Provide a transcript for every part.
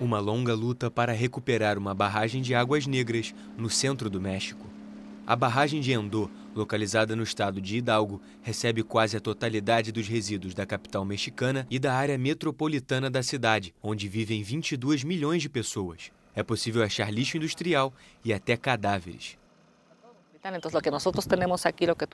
Uma longa luta para recuperar uma barragem de águas negras no centro do México. A barragem de Endô, localizada no estado de Hidalgo, recebe quase a totalidade dos resíduos da capital mexicana e da área metropolitana da cidade, onde vivem 22 milhões de pessoas. É possível achar lixo industrial e até cadáveres.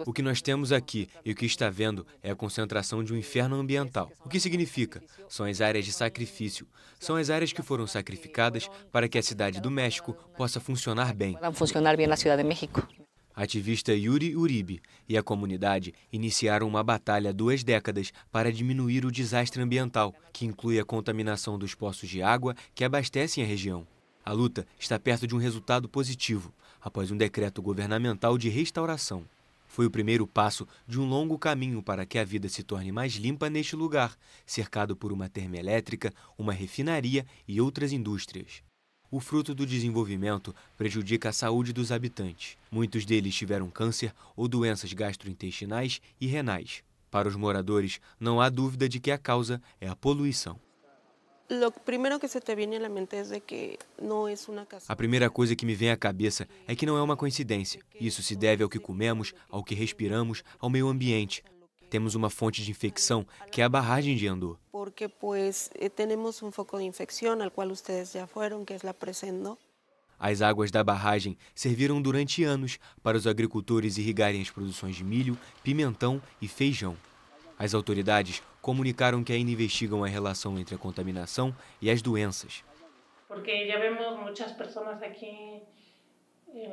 O que nós temos aqui e o que está vendo é a concentração de um inferno ambiental. O que significa? São as áreas de sacrifício. São as áreas que foram sacrificadas para que a cidade do México possa funcionar bem. funcionar bem na cidade de México. Ativista Yuri Uribe e a comunidade iniciaram uma batalha há duas décadas para diminuir o desastre ambiental, que inclui a contaminação dos poços de água que abastecem a região. A luta está perto de um resultado positivo, após um decreto governamental de restauração. Foi o primeiro passo de um longo caminho para que a vida se torne mais limpa neste lugar, cercado por uma termoelétrica, uma refinaria e outras indústrias. O fruto do desenvolvimento prejudica a saúde dos habitantes. Muitos deles tiveram câncer ou doenças gastrointestinais e renais. Para os moradores, não há dúvida de que a causa é a poluição. A primeira coisa que me vem à cabeça é que não é uma coincidência. Isso se deve ao que comemos, ao que respiramos, ao meio ambiente. Temos uma fonte de infecção, que é a barragem de Andor. Porque pues eh, temos um foco de infecção ao qual vocês já foram, que é a Presendo. As águas da barragem serviram durante anos para os agricultores irrigarem as produções de milho, pimentão e feijão. As autoridades comunicaram que ainda investigam a relação entre a contaminação e as doenças. Porque já vemos muitas pessoas aqui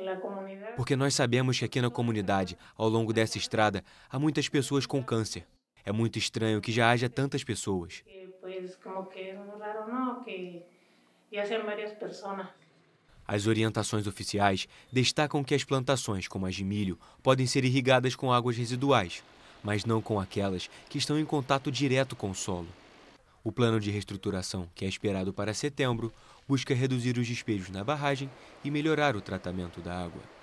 na comunidade porque nós sabemos que aqui na comunidade, ao longo dessa estrada, há muitas pessoas com câncer. É muito estranho que já haja tantas pessoas. As orientações oficiais destacam que as plantações, como as de milho, podem ser irrigadas com águas residuais, mas não com aquelas que estão em contato direto com o solo. O plano de reestruturação, que é esperado para setembro, busca reduzir os despejos na barragem e melhorar o tratamento da água.